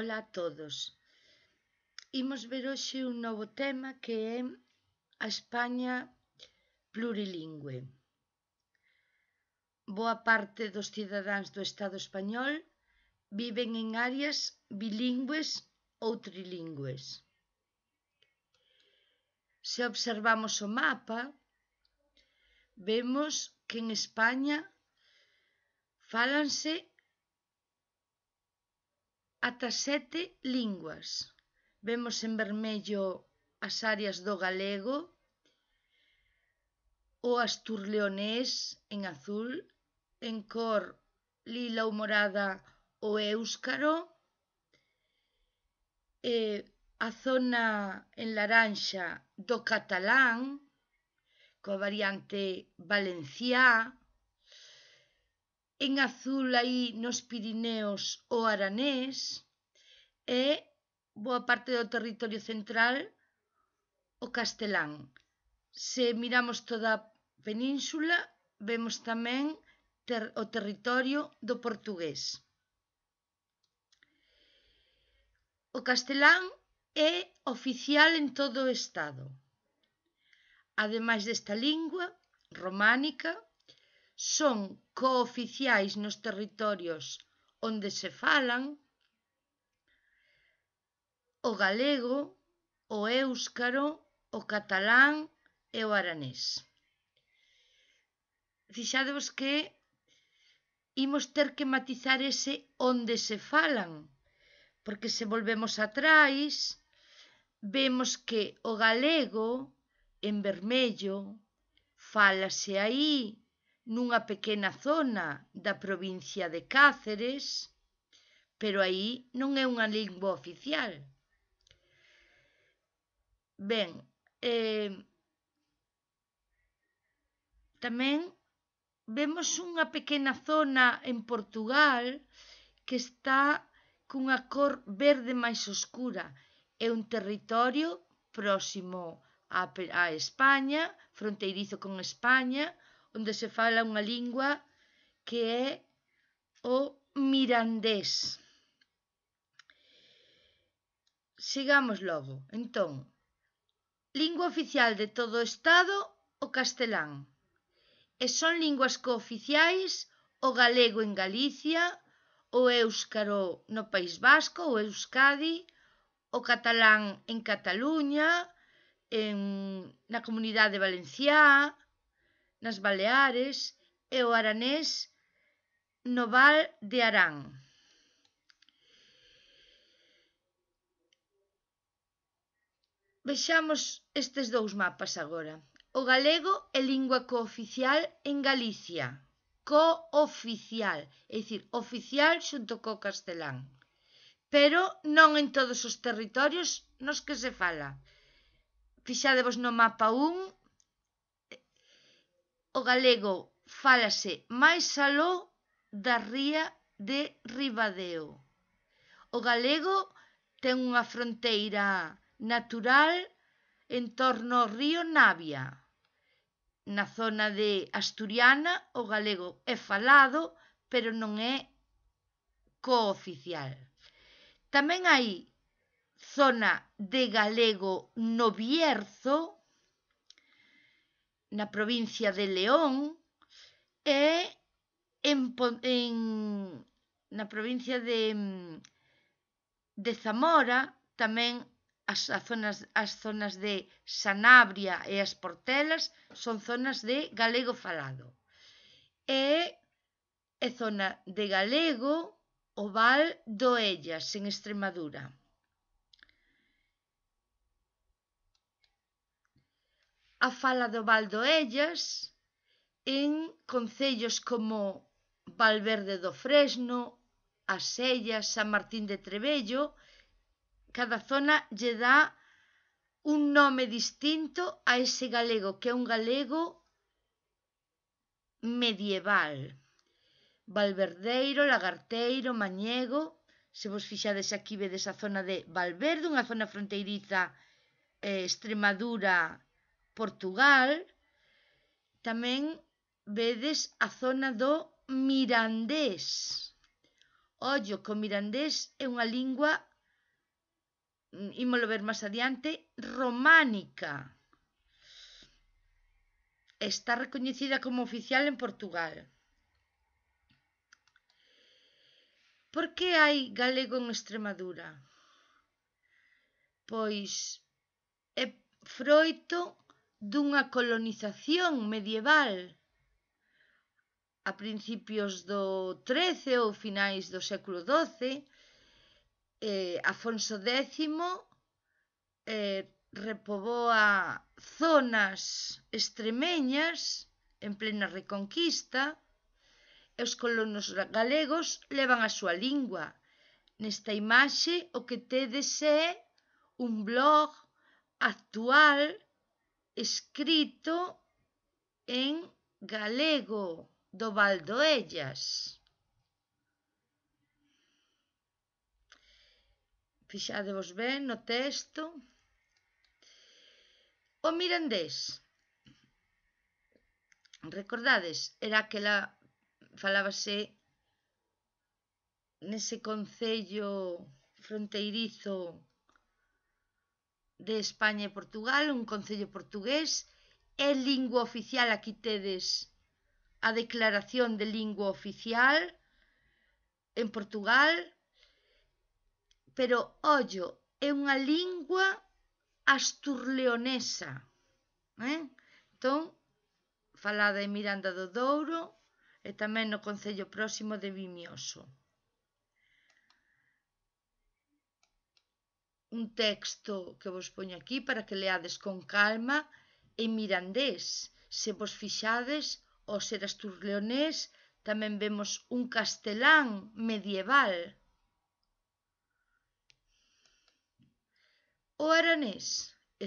Ola a todos. Imos ver hoxe un novo tema que é a España plurilingüe. Boa parte dos cidadáns do Estado español viven en áreas bilingües ou trilingües. Se observamos o mapa, vemos que en España fálanse ata sete linguas. Vemos en vermello as áreas do galego, o asturleonés en azul, en cor lila ou morada o éuscaro, e a zona en laranxa do catalán, coa variante valenciá, en azul aí nos Pirineos o Aranés e boa parte do territorio central o castelán. Se miramos toda a península, vemos tamén ter o territorio do portugués. O castelán é oficial en todo o Estado. Ademais desta lingua románica, son cooficiais nos territorios onde se falan o galego, o éuscaro, o catalán e o aranés. Fixadevos que imos ter que matizar ese onde se falan, porque se volvemos atrás, vemos que o galego en vermello, fálase aí nunha pequena zona da provincia de Cáceres, pero aí non é unha lingua oficial. Ben, eh, tamén vemos unha pequena zona en Portugal que está cunha cor verde máis oscura. É un territorio próximo a, a España, fronteirizo con España, onde se fala unha lingua que é o mirandés. Sigamos logo. Entón, lingua oficial de todo o Estado, o castelán. E son linguas cooficiais o galego en Galicia, o éuscaro no País Vasco, o euskadi, o catalán en Cataluña, en, na Comunidade Valenciana, nas Baleares e o aranés no Val de Arán. Vexamos estes dous mapas agora. O galego é lingua cooficial en Galicia. Cooficial, é dicir, oficial xunto co castelán. Pero non en todos os territorios nos que se fala. Fixadevos no mapa 1 o galego fálase máis aló da ría de Ribadeo. O galego ten unha fronteira natural en torno ao río Navia. Na zona de asturiana o galego é falado pero non é cooficial. Tamén hai zona de galego no Bierzo na provincia de León e en, en na provincia de, de Zamora tamén as, as, zonas, as zonas de Sanabria e as Portelas son zonas de galego falado. E é zona de galego o Val do Ellas, en Extremadura. a fala do Baldo Ellas en concellos como Valverde do Fresno, Asella, San Martín de Trebello, cada zona lle dá un nome distinto a ese galego, que é un galego medieval. Valverdeiro, Lagarteiro, Mañego, se vos fixades aquí vedes a zona de Valverde, unha zona fronteiriza eh, Extremadura Portugal, tamén vedes a zona do mirandés. Ollo, que o mirandés é unha lingua, mm, ímolo ver máis adiante, románica. Está recoñecida como oficial en Portugal. Por que hai galego en Extremadura? Pois é froito dunha colonización medieval a principios do XIII ou finais do século XII eh, Afonso X eh, repoboa zonas extremeñas en plena reconquista e os colonos galegos levan a súa lingua. Nesta imaxe o que tedes é un blog actual escrito en galego do Valdoellas. Fixadevos ben no texto. O Mirandés. Recordades, era aquela falábase nese concello fronteirizo de España e Portugal, un concello portugués, é lingua oficial, aquí tedes a declaración de lingua oficial en Portugal, pero, ollo, é unha lingua asturleonesa, eh? Entón, falada en Miranda do Douro e tamén no concello próximo de Vimioso. un texto que vos poño aquí para que leades con calma en mirandés. Se vos fixades, o ser asturleonés tamén vemos un castelán medieval. O aranés,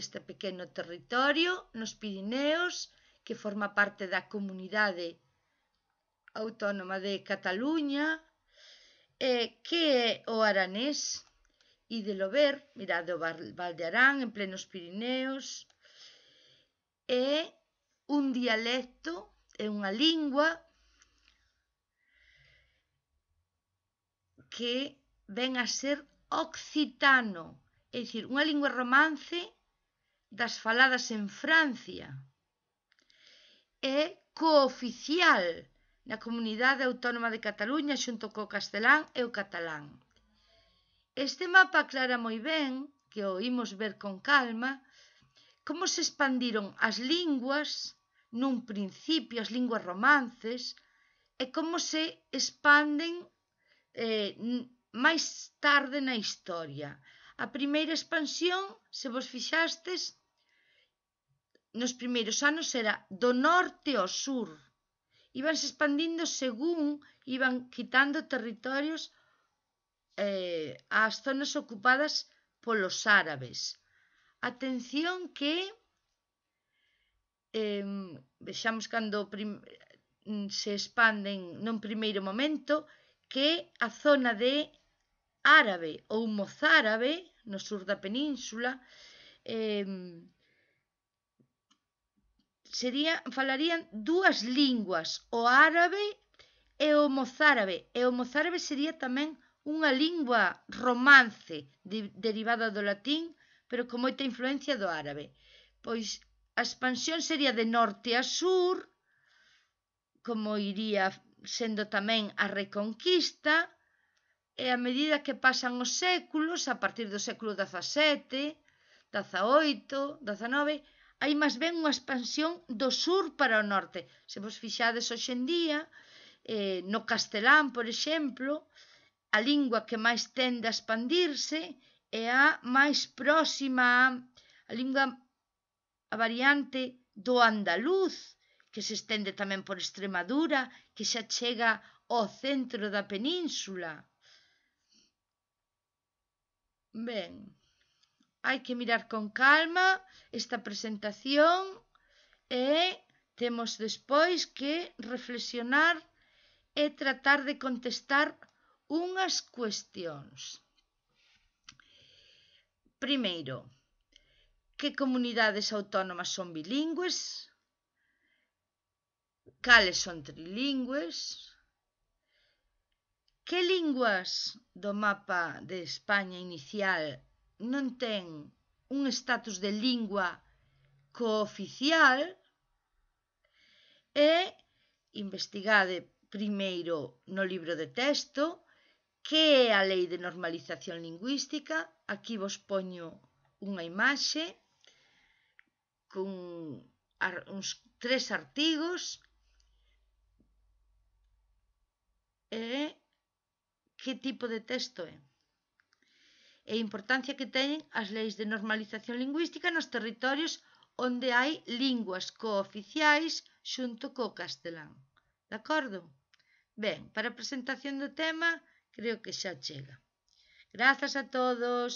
este pequeno territorio nos Pirineos que forma parte da comunidade autónoma de Cataluña, eh, que é o aranés? e de ver, mirade o Valdearán de en plenos Pirineos, é un dialecto, é unha lingua que ven a ser occitano, é dicir, unha lingua romance das faladas en Francia. É cooficial na Comunidade Autónoma de Cataluña xunto co castelán e o catalán. Este mapa aclara moi ben, que o imos ver con calma, como se expandiron as linguas nun principio, as linguas romances, e como se expanden eh, máis tarde na historia. A primeira expansión, se vos fixastes, nos primeiros anos era do norte ao sur. Ibanse expandindo según iban quitando territorios eh, as zonas ocupadas polos árabes. Atención que eh, vexamos cando prim, se expanden nun primeiro momento que a zona de árabe ou mozárabe no sur da península eh, sería, falarían dúas linguas, o árabe e o mozárabe, e o mozárabe sería tamén unha lingua romance de, derivada do latín, pero con moita influencia do árabe. Pois a expansión sería de norte a sur, como iría sendo tamén a reconquista, e a medida que pasan os séculos, a partir do século XVII, XVIII, XIX, hai máis ben unha expansión do sur para o norte. Se vos fixades hoxendía, eh, no castelán, por exemplo, a lingua que máis tende a expandirse é a máis próxima a, lingua a variante do andaluz, que se estende tamén por Extremadura, que xa chega ao centro da península. Ben, hai que mirar con calma esta presentación e temos despois que reflexionar e tratar de contestar unhas cuestións. Primeiro, que comunidades autónomas son bilingües? Cales son trilingües? Que linguas do mapa de España inicial non ten un estatus de lingua cooficial? E investigade primeiro no libro de texto Que é a Lei de Normalización Lingüística? Aquí vos poño unha imaxe con uns tres artigos e que tipo de texto é e a importancia que teñen as leis de normalización lingüística nos territorios onde hai linguas cooficiais xunto co castelán. De acordo? Ben, para a presentación do tema creo que xa chega. Grazas a todos.